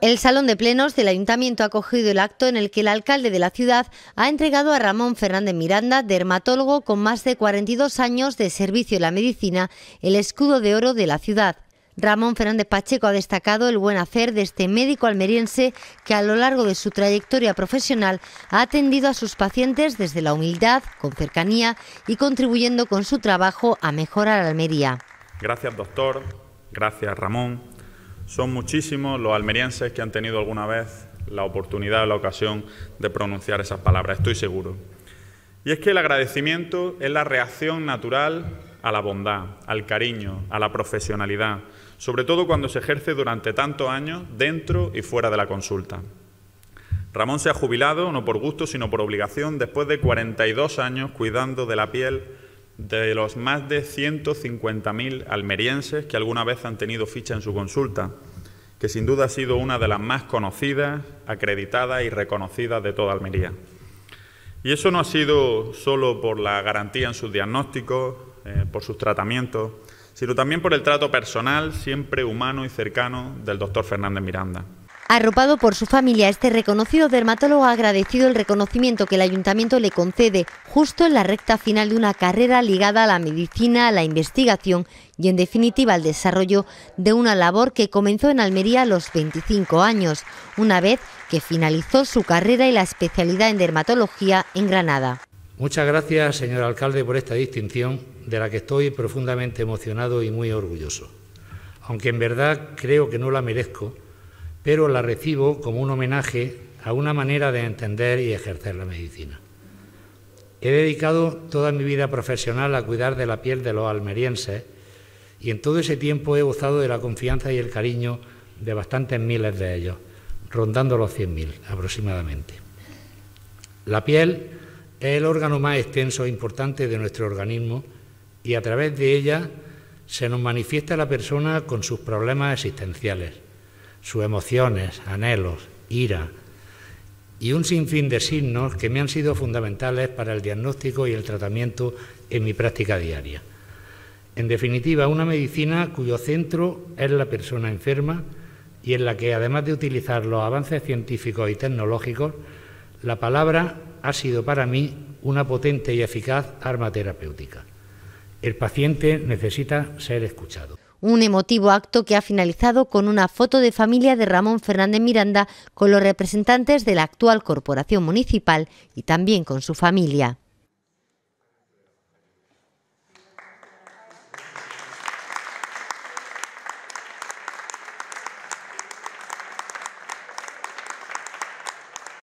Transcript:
El Salón de Plenos del Ayuntamiento ha acogido el acto en el que el alcalde de la ciudad ha entregado a Ramón Fernández Miranda, dermatólogo con más de 42 años de servicio en la medicina, el escudo de oro de la ciudad. Ramón Fernández Pacheco ha destacado el buen hacer de este médico almeriense que a lo largo de su trayectoria profesional ha atendido a sus pacientes desde la humildad, con cercanía y contribuyendo con su trabajo a mejorar Almería. Gracias doctor, gracias Ramón, son muchísimos los almerienses que han tenido alguna vez la oportunidad o la ocasión de pronunciar esas palabras, estoy seguro. Y es que el agradecimiento es la reacción natural a la bondad, al cariño, a la profesionalidad, sobre todo cuando se ejerce durante tantos años dentro y fuera de la consulta. Ramón se ha jubilado, no por gusto, sino por obligación, después de 42 años cuidando de la piel de los más de 150.000 almerienses que alguna vez han tenido ficha en su consulta, que sin duda ha sido una de las más conocidas, acreditadas y reconocidas de toda Almería. Y eso no ha sido solo por la garantía en sus diagnósticos, eh, por sus tratamientos, sino también por el trato personal, siempre humano y cercano, del doctor Fernández Miranda. Arropado por su familia, este reconocido dermatólogo ha agradecido el reconocimiento que el ayuntamiento le concede justo en la recta final de una carrera ligada a la medicina, a la investigación y en definitiva al desarrollo de una labor que comenzó en Almería a los 25 años, una vez que finalizó su carrera y la especialidad en dermatología en Granada. Muchas gracias, señor alcalde, por esta distinción de la que estoy profundamente emocionado y muy orgulloso. Aunque en verdad creo que no la merezco, pero la recibo como un homenaje a una manera de entender y ejercer la medicina. He dedicado toda mi vida profesional a cuidar de la piel de los almerienses y en todo ese tiempo he gozado de la confianza y el cariño de bastantes miles de ellos, rondando los 100.000 aproximadamente. La piel es el órgano más extenso e importante de nuestro organismo y a través de ella se nos manifiesta la persona con sus problemas existenciales sus emociones, anhelos, ira y un sinfín de signos que me han sido fundamentales para el diagnóstico y el tratamiento en mi práctica diaria. En definitiva, una medicina cuyo centro es la persona enferma y en la que, además de utilizar los avances científicos y tecnológicos, la palabra ha sido para mí una potente y eficaz arma terapéutica. El paciente necesita ser escuchado. Un emotivo acto que ha finalizado con una foto de familia de Ramón Fernández Miranda con los representantes de la actual corporación municipal y también con su familia.